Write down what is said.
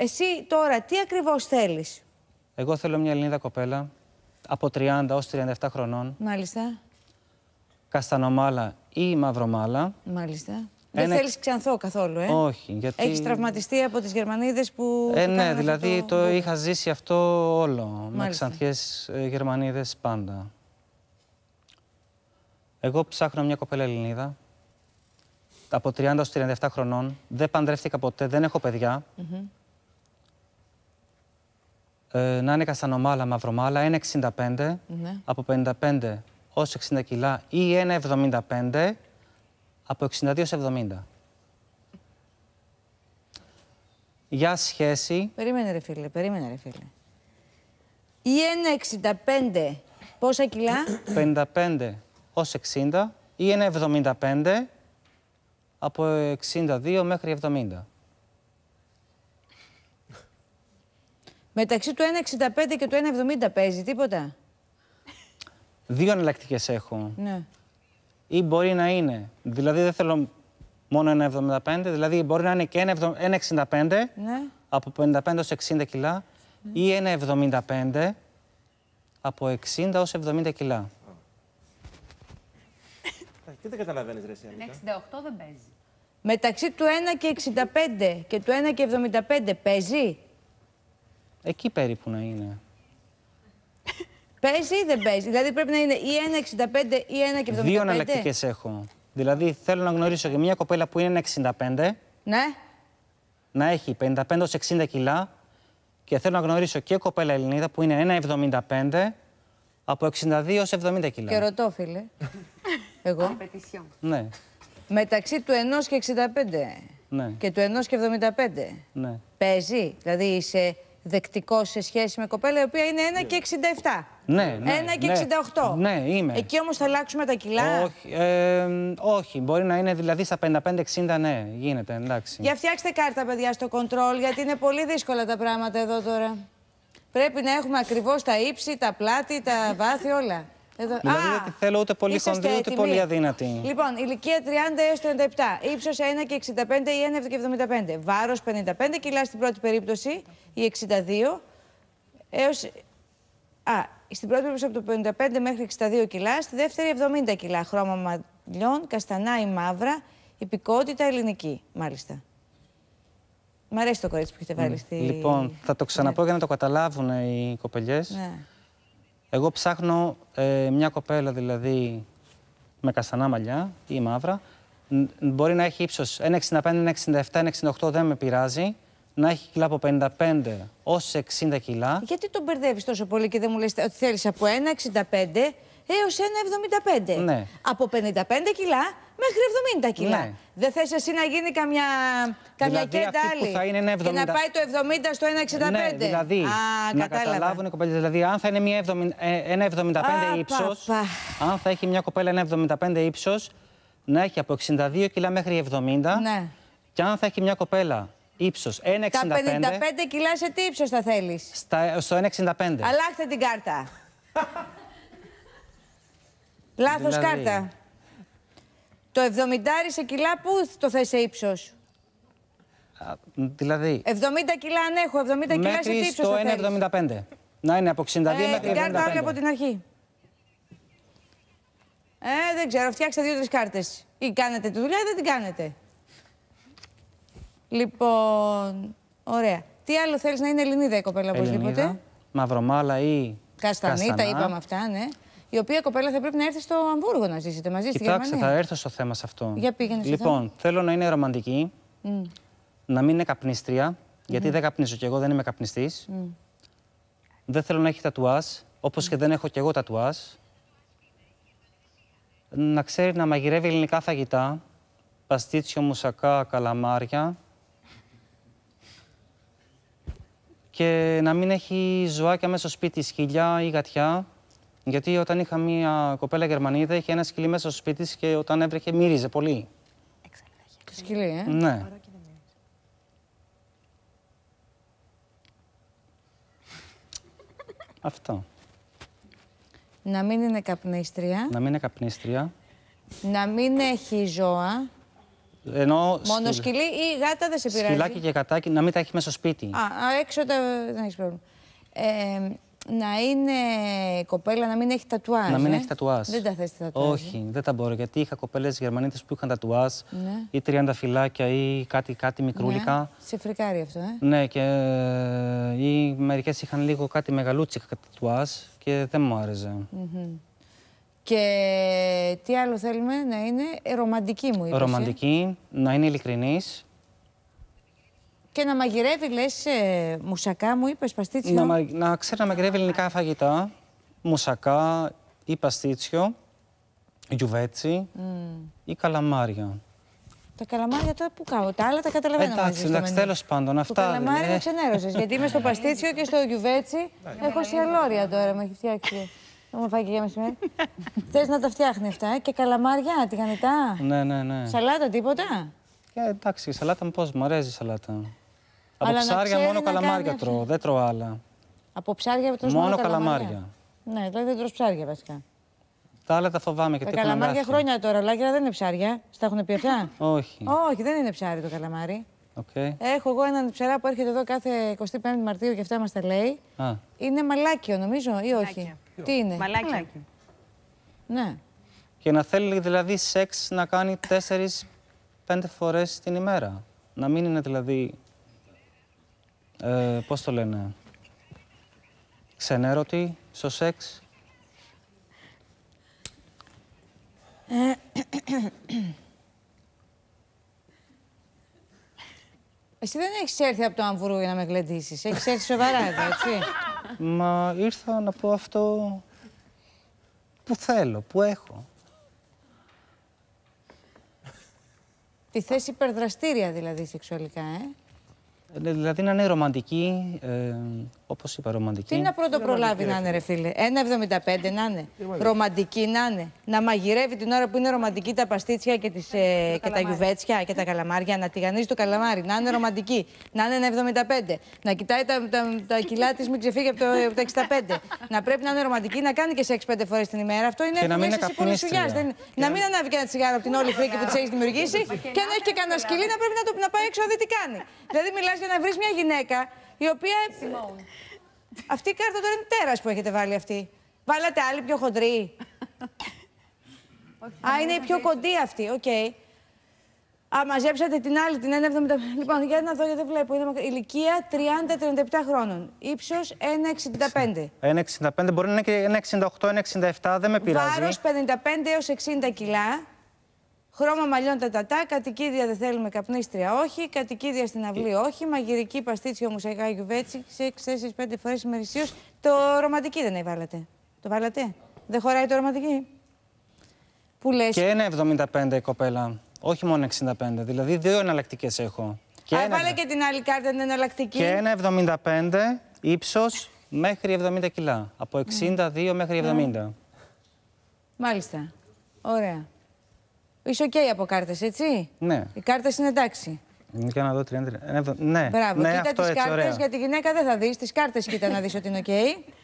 Εσύ τώρα τι ακριβώς θέλεις. Εγώ θέλω μια Ελληνίδα κοπέλα από 30 ω 37 χρονών. Μάλιστα. Καστανομάλα ή μαυρομάλα. Μάλιστα. Δεν ένα... θέλεις ξανθό καθόλου, ε. Όχι. Γιατί... Έχεις τραυματιστεί από τις Γερμανίδες που. Ε, ναι, δηλαδή το... το... είχα ζήσει αυτό όλο. Μάλιστα. Με ξανθιές ε, Γερμανίδες πάντα. Εγώ ψάχνω μια κοπέλα Ελληνίδα. Από 30 ω 37 χρονών. Δεν παντρεύτηκα ποτέ, δεν έχω παιδιά. Ε, να είναι καστανομάλα, μαυρομάλα 1,65 ναι. από 55 ως 60 κιλά ή 1,75 από 62 ως 70. Για σχέση... Περίμενε ρε φίλε, περίμενε ρε φίλε. Ή 1,65 πόσα κιλά? 55 ως 60 ή 1,75 από 62 μέχρι 70. Μεταξύ του 1,65 και του 1,70 παίζει τίποτα. Δύο εναλλακτικές έχω. Ναι. Ή μπορεί να είναι. Δηλαδή δεν θέλω μόνο 1,75, δηλαδή μπορεί να είναι και 1,65 ναι. από 55 έως 60 κιλά ή 1,75 από 60 ως 70 κιλά. Τι ε, δεν καταλαβαίνεις ρε Σιανίκα. 1,68 δεν παίζει. Μεταξύ του 1,65 και και του 1,75 και παίζει. Εκεί περίπου να είναι. Παίζει ή δεν παίζει. Δηλαδή πρέπει να είναι ή 1,65 ή 1,75. Δύο εναλλακτικές έχω. Δηλαδή θέλω να γνωρίσω και μια κοπέλα που είναι 1,65. Ναι. Να έχει 55-60 κιλά. Και θέλω να γνωρίσω και κοπέλα Ελληνίδα που είναι 1,75 από 62 70 κιλά. Και ρωτώ, φίλε. Εγώ. Ναι. Μεταξύ του 1 και 65. Ναι. Και του 1 και 75. Ναι. Παίζει. Δηλαδή είσαι δεκτικό σε σχέση με κοπέλα η οποία είναι 1,67. Ναι, ναι. 1,68. Ναι, ναι, είμαι. Εκεί όμως θα αλλάξουμε τα κιλά. Όχι, ε, όχι, μπορεί να είναι δηλαδή στα 55-60, ναι, γίνεται, εντάξει. Για φτιάξτε κάρτα, παιδιά, στο κοντρόλ, γιατί είναι πολύ δύσκολα τα πράγματα εδώ τώρα. Πρέπει να έχουμε ακριβώς τα ύψη, τα πλάτη, τα βάθη, όλα. Εδώ... Δηλαδή δεν θέλω ούτε πολύ κοντή ούτε πολύ αδύνατη. Λοιπόν, ηλικία 30 έω 37, ύψο 1,65 ή 1,75. Βάρος 55 κιλά στην πρώτη περίπτωση ή 62 Έως... Α, στην πρώτη περίπτωση από το 55 μέχρι 62 κιλά, στη δεύτερη 70 κιλά. Χρώμα μαλλιών, καστανά ή μαύρα, υπηκότητα ελληνική, μάλιστα. Μ' αρέσει το κορίτσι που έχετε βάλει στη. Λοιπόν, θα το ξαναπώ ναι. για να το καταλάβουν οι κοπελιές. Ναι. Εγώ ψάχνω ε, μια κοπέλα δηλαδή με καστανά μαλλιά ή μαύρα. Μπορεί να έχει ύψος 1,65, 1,67, 1,68, δεν με πειράζει. Να έχει κιλά από 55 ως 60 κιλά. Γιατί τον μπερδεύεις τόσο πολύ και δεν μου λες ότι θέλεις από 1,65 έω 1,75. Ναι. Από 55 κιλά μέχρι 70 κιλά. Ναι. Δεν θες εσύ να γίνει καμιά, καμιά δηλαδή, κέντα άλλη. είναι 70... Και να πάει το 70 στο 1,65. Ναι, δηλαδή. Α, να κατάλαβα. καταλάβουν οι κοπέλες. Δηλαδή, αν θα είναι 1,75 ε, ύψος, ένα 75 ύψο. Αν θα έχει μια κοπέλα 1,75 ύψος, να έχει από 62 κιλά μέχρι 70. Ναι. Και αν θα έχει μια κοπέλα ύψος 1,65. Τα 55 κιλά σε τι ύψος θα θέλεις. Στο 1,65. Αλλάχτε την κάρτα. Λάθος δηλαδή, κάρτα. Το 70 σε κιλά πού το θες σε ύψος. Δηλαδή. 70 κιλά αν ναι, έχω, 70 κιλά σε τι ύψος. Το 1,75. Να είναι από 62 ε, μέχρι την Κάρτα άλλη από την αρχή. Ε, δεν ξέρω, φτιάξτε δύο-τρει κάρτες. Ή κάνετε τη δουλειά ή δεν την κάνετε. Λοιπόν, ωραία. Τι άλλο θέλεις να είναι Ελληνίδα η κοπέλα οπωσδήποτε. Μαυρομάλα ή. Καστανή, είπαμε αυτά, ναι η οποία κοπέλα θα πρέπει να έρθει στο Αμβούργο να ζήσετε μαζί Γερμανία. Κοιτάξτε, θα έρθω στο θέμα σε αυτό. Για πήγαινε Λοιπόν, θέλω να είναι ρομαντική, να μην είναι καπνίστρια, γιατί δεν καπνίζω κι εγώ, δεν είμαι καπνιστής. Δεν θέλω να έχει τατουάζ, όπω και δεν έχω κι εγώ τατουάζ. Να ξέρει να μαγειρεύει ελληνικά φαγητά, παστίτσιο, μουσακά, καλαμάρια. και να μην έχει ζωάκια μέσα στο σπίτι, σκυλιά ή γατιά. Γιατί όταν είχα μία κοπέλα Γερμανίδα, είχε ένα σκυλί μέσα στο σπίτι της και όταν έβρεχε μύριζε πολύ. Το σκυλί, ε. Ναι. Αυτό. Να μην είναι καπνίστρια. Να μην είναι καπνίστρια. Να μην έχει ζώα. Ενώ Μόνο σκυλί ή γάτα δεν σε πειράζει. Σκυλάκι και γατάκι να μην τα έχει μέσα στο σπίτι. Α, έξω δεν έχεις πρόβλημα. Ε, να είναι κοπέλα, να μην έχει τατουάζ. Να μην ε? έχει τατουάζ. Δεν τα τα τατουάζ. Όχι, ε? δεν τα μπορώ. Γιατί είχα κοπέλες Γερμανίτες που είχαν τατουάζ ναι. ή 30 φυλάκια ή κάτι, κάτι μικρούλικα. Ναι. Σε φρικάρει αυτό, ε. Ναι, και ε, ή μερικές είχαν λίγο κάτι μεγαλούτσικα τατουάζ και δεν μου άρεσε. Και τι άλλο θέλουμε να είναι ε, ρομαντική μου η Ρομαντική, να είναι ειλικρινής και να μαγειρεύει, λες, ε, μουσακά, μου είπες παστίτσιο. Να, μα, να ξέρει να μαγειρεύει ελληνικά φαγητά, μουσακά ή παστίτσιο, γιουβέτσι mm. ή καλαμάρια. Τα καλαμάρια τώρα που κάνω. Τα άλλα τα καταλαβαίνω. Εντάξει, εντάξει, τέλος πάντων. Αυτά. Τα καλαμάρια είναι... γιατί είμαι στο παστίτσιο και στο γιουβέτσι. Έχω σιαλόρια τώρα, με έχει φτιάξει. Δεν μου φάει και για μεσημέρι. Θες να τα φτιάχνει αυτά. Ε, και καλαμάρια, τηγανιτά. Ναι, ναι, ναι. Σαλάτα, τίποτα. Ε, εντάξει, σαλάτα πώ μου αρέσει η σαλάτα. Από Αλλά ψάρια μόνο καλαμάρια κάνει... τρώω, δεν τρώω άλλα. Από ψάρια τρώω μόνο, μόνο καλαμάρια. καλαμάρια. Ναι, δηλαδή δεν τρώω ψάρια βασικά. Τα άλλα τα φοβάμαι και τα καλαμάρια χρόνια τώρα, αλλά δεν είναι ψάρια. Στα έχουν πει αυτά. Όχι. Όχι, δεν είναι ψάρι το καλαμάρι. Okay. Έχω εγώ έναν ψερά που έρχεται εδώ κάθε 25 Μαρτίου και αυτά μας τα λέει. Α. Είναι μαλάκιο, νομίζω, ή όχι. Μαλάκια. Τι είναι, Μαλάκιο. μαλάκιο. Ναι. Και να θέλει δηλαδή σεξ να κάνει 4-5 φορές την ημέρα. Να μην είναι δηλαδή ε, πώς το λένε, ξενέρωτη στο σεξ. Ε, εσύ δεν έχεις έρθει από το Αμβούργο για να με γλεντήσεις. Έχεις έρθει σοβαρά εδώ, έτσι. Μα ήρθα να πω αυτό που θέλω, που έχω. Τη θέση υπερδραστήρια δηλαδή σεξουαλικά, ε. Ε, ναι, δηλαδή να είναι ρομαντική, ε, Όπως είπα, ρομαντική. Τι να πρώτο προλάβει να είναι, ρε φίλε. 1,75 να είναι. Ρομαντική να είναι. Να μαγειρεύει την ώρα που είναι ρομαντική τα παστίτσια και, τις, ε, και τα γιουβέτσια και τα καλαμάρια. Να τηγανίζει το καλαμάρι. Να είναι ρομαντική. Να είναι 1,75. Να κοιτάει τα, τα, τα κιλά της, μην ξεφύγει από, το, από τα 65. να πρέπει να είναι ρομαντική, να κάνει και 6 5 φορές την ημέρα. Αυτό είναι μέσα σε πολλή σουλιά. Να μην ανάβει και ένα τσιγάρο από την όλη φρίκη που της έχει δημιουργήσει και αν έχει και κανένα σκυλί να πρέπει να πάει έξω να δει τι κάνει. Δηλαδή μιλάς για να βρεις μια γυναίκα η οποία... Αυτή η κάρτα τώρα είναι τέρας που έχετε βάλει αυτή. Βάλατε άλλη πιο χοντρή. Α, είναι η πιο κοντή αυτή, οκ. Okay. Α, μαζέψατε την άλλη, την 1,75. Λοιπόν, για να δω, γιατί δεν βλέπω. Είναι μακρι... ηλικία 30-37 χρόνων. Ύψος 1,65. 1,65 μπορεί να είναι και 1,68-1,67, δεν με πειράζει. Βάρος 55 έω 60 κιλά. Χρώμα μαλλιών τα τατά, κατοικίδια δεν θέλουμε καπνίστρια όχι, κατοικίδια στην αυλή ε. όχι, μαγειρική μουσαϊκά γιουβέτσι, αγάγιου βέτσι, 6-4-5 φορές ημερησίως. Το ρομαντική δεν βάλατε. Το βάλατε. Δεν χωράει το ρομαντική. Που λες. Και ένα 75 η κοπέλα. Όχι μόνο 65. Δηλαδή δύο εναλλακτικές έχω. Και Α, ένα... βάλε και την άλλη κάρτα την εναλλακτική. Και ένα 75 ύψος μέχρι 70 κιλά. Από 62 mm. μέχρι 70. Mm. Μάλιστα. Ωραία. Είσαι οκ okay από κάρτες, έτσι. Ναι. Οι κάρτες είναι εντάξει. Για να δω 30. Ναι, Μπράβο, ναι, κοίτα τι κάρτε. γιατί γυναίκα δεν θα δεις. Τις κάρτες κοίτα να δεις ότι είναι οκ.